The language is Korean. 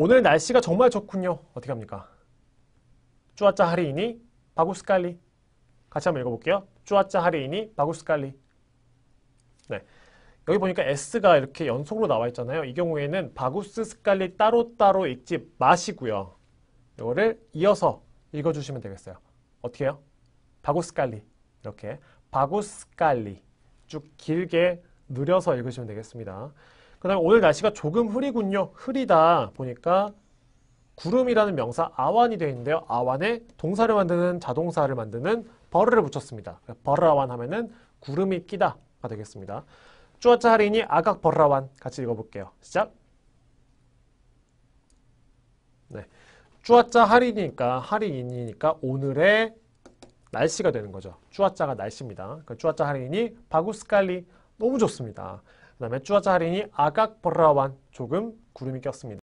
오늘 날씨가 정말 좋군요. 어떻게 합니까? 쭈아짜 하리이니 바구스칼리. 같이 한번 읽어볼게요. 쭈아짜 하리이니 바구스칼리. 네. 여기 보니까 S가 이렇게 연속으로 나와 있잖아요. 이 경우에는 바구스 스칼리 따로따로 읽지 마시고요. 이거를 이어서 읽어주시면 되겠어요. 어떻게 해요? 바구스 칼리 이렇게 바구스 칼리쭉 길게 누려서 읽으시면 되겠습니다. 그 다음에 오늘 날씨가 조금 흐리군요. 흐리다 보니까 구름이라는 명사 아완이 되어 있는데요. 아완에 동사를 만드는 자동사를 만드는 버르를 붙였습니다. 버르아완 그러니까 하면은 구름이 끼다가 되겠습니다. 쭈아차 할인이 아각 버르아완 같이 읽어볼게요. 시작. 네. 쭈아짜 할인이니까 할인이니까 오늘의 날씨가 되는 거죠. 쭈아짜가 날씨입니다. 그 그러니까 쭈아짜 할인이 바구스칼리 너무 좋습니다. 그 다음에 쭈아자할인이 아각 버라완 조금 구름이 꼈습니다.